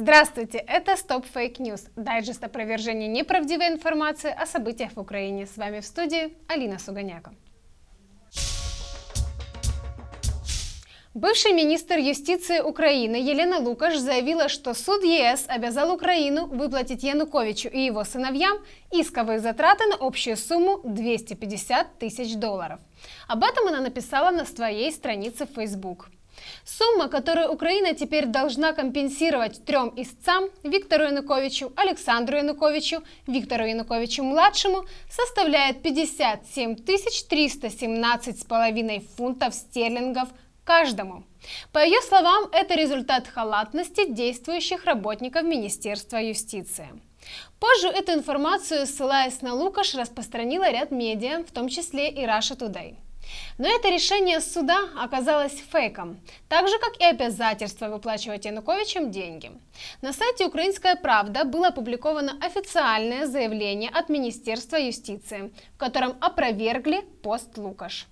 Здравствуйте, это Stop Fake News, дайджест опровержения неправдивой информации о событиях в Украине. С вами в студии Алина Сугоняко. Бывший министр юстиции Украины Елена Лукаш заявила, что суд ЕС обязал Украину выплатить Януковичу и его сыновьям исковые затраты на общую сумму 250 тысяч долларов. Об этом она написала на своей странице в Facebook. Сумма, которую Украина теперь должна компенсировать трем истцам – Виктору Януковичу, Александру Януковичу, Виктору Януковичу-младшему – составляет 57 317,5 фунтов стерлингов каждому. По ее словам, это результат халатности действующих работников Министерства юстиции. Позже эту информацию, ссылаясь на Лукаш, распространила ряд медиа, в том числе и Russia Today. Но это решение суда оказалось фейком, так же, как и обязательство выплачивать Януковичем деньги. На сайте «Украинская правда» было опубликовано официальное заявление от Министерства юстиции, в котором опровергли пост Лукаш.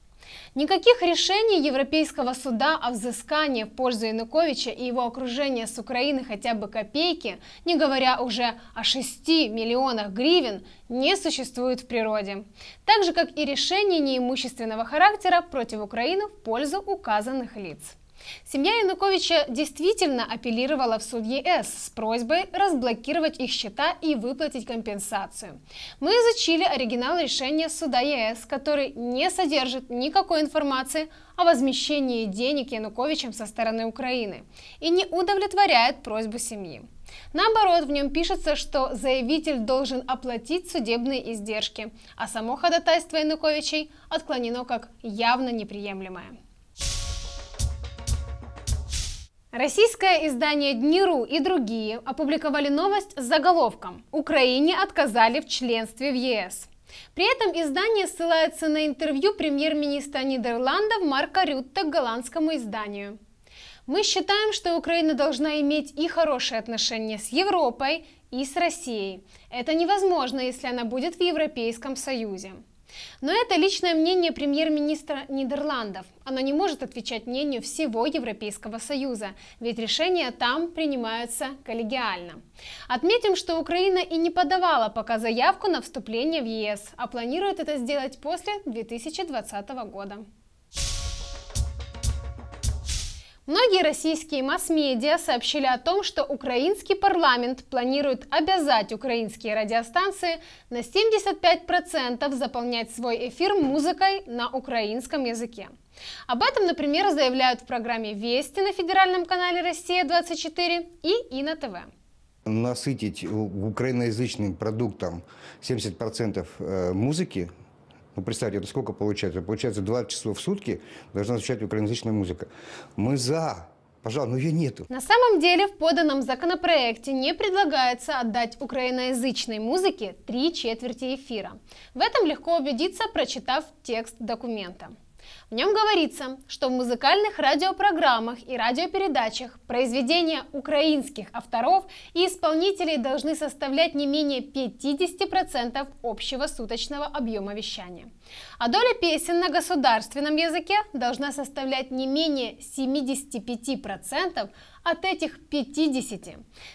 Никаких решений Европейского суда о взыскании в пользу Януковича и его окружения с Украины хотя бы копейки, не говоря уже о 6 миллионах гривен, не существует в природе. Так же, как и решений неимущественного характера против Украины в пользу указанных лиц. Семья Януковича действительно апеллировала в суд ЕС с просьбой разблокировать их счета и выплатить компенсацию. Мы изучили оригинал решения суда ЕС, который не содержит никакой информации о возмещении денег Януковичем со стороны Украины и не удовлетворяет просьбу семьи. Наоборот, в нем пишется, что заявитель должен оплатить судебные издержки, а само ходатайство Януковичей отклонено как явно неприемлемое. Российское издание Дниру и другие опубликовали новость с заголовком «Украине отказали в членстве в ЕС». При этом издание ссылается на интервью премьер-министра Нидерландов Марка Рютта к голландскому изданию. Мы считаем, что Украина должна иметь и хорошие отношения с Европой, и с Россией. Это невозможно, если она будет в Европейском Союзе. Но это личное мнение премьер-министра Нидерландов. Оно не может отвечать мнению всего Европейского Союза, ведь решения там принимаются коллегиально. Отметим, что Украина и не подавала пока заявку на вступление в ЕС, а планирует это сделать после 2020 года. Многие российские масс-медиа сообщили о том, что украинский парламент планирует обязать украинские радиостанции на 75% заполнять свой эфир музыкой на украинском языке. Об этом, например, заявляют в программе «Вести» на федеральном канале «Россия-24» и «Ина ТВ». Насытить украиноязычным продуктом 70% э, музыки ну, представьте, это сколько получается? Получается, 20 часов в сутки должна звучать украиноязычная музыка. Мы за Пожалуй, но ну, ее нету. На самом деле в поданном законопроекте не предлагается отдать украиноязычной музыке три четверти эфира. В этом легко убедиться, прочитав текст документа. В нем говорится, что в музыкальных радиопрограммах и радиопередачах произведения украинских авторов и исполнителей должны составлять не менее 50% общего суточного объема вещания. А доля песен на государственном языке должна составлять не менее 75% от этих 50.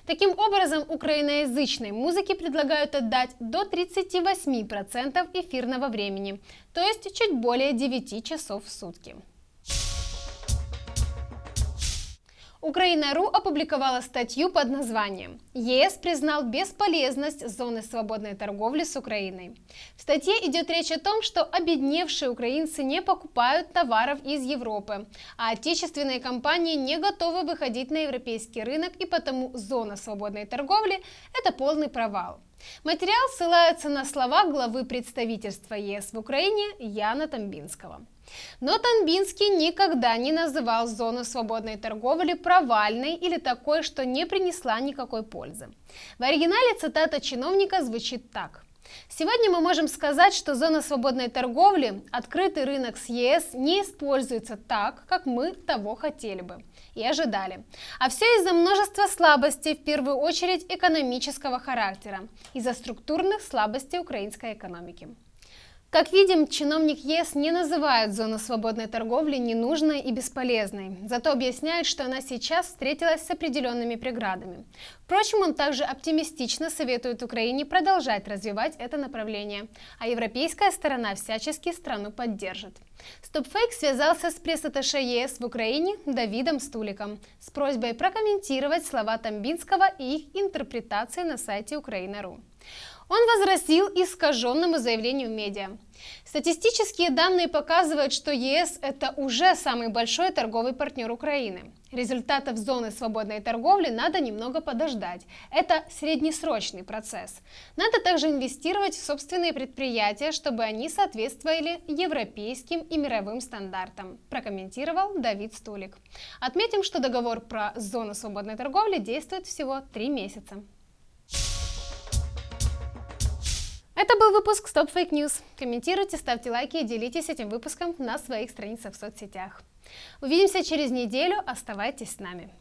Таким образом, украиноязычной музыке предлагают отдать до 38% эфирного времени, то есть чуть более 9 часов в сутки. Украина.ру опубликовала статью под названием «ЕС признал бесполезность зоны свободной торговли с Украиной». В статье идет речь о том, что обедневшие украинцы не покупают товаров из Европы, а отечественные компании не готовы выходить на европейский рынок, и потому зона свободной торговли – это полный провал. Материал ссылается на слова главы представительства ЕС в Украине Яна Тамбинского. Но Танбинский никогда не называл зону свободной торговли провальной или такой, что не принесла никакой пользы. В оригинале цитата чиновника звучит так – Сегодня мы можем сказать, что зона свободной торговли, открытый рынок с ЕС не используется так, как мы того хотели бы и ожидали. А все из-за множества слабостей, в первую очередь экономического характера, из-за структурных слабостей украинской экономики. Как видим, чиновник ЕС не называет зону свободной торговли ненужной и бесполезной, зато объясняет, что она сейчас встретилась с определенными преградами. Впрочем, он также оптимистично советует Украине продолжать развивать это направление, а европейская сторона всячески страну поддержит. Стопфейк связался с пресс-атташе ЕС в Украине Давидом Стуликом с просьбой прокомментировать слова Тамбинского и их интерпретации на сайте Украина.ру. Он возразил искаженному заявлению медиа. Статистические данные показывают, что ЕС – это уже самый большой торговый партнер Украины. Результатов зоны свободной торговли надо немного подождать. Это среднесрочный процесс. Надо также инвестировать в собственные предприятия, чтобы они соответствовали европейским и мировым стандартам, прокомментировал Давид Стулик. Отметим, что договор про зону свободной торговли действует всего три месяца. Это был выпуск Stop Fake News. Комментируйте, ставьте лайки и делитесь этим выпуском на своих страницах в соцсетях. Увидимся через неделю. Оставайтесь с нами.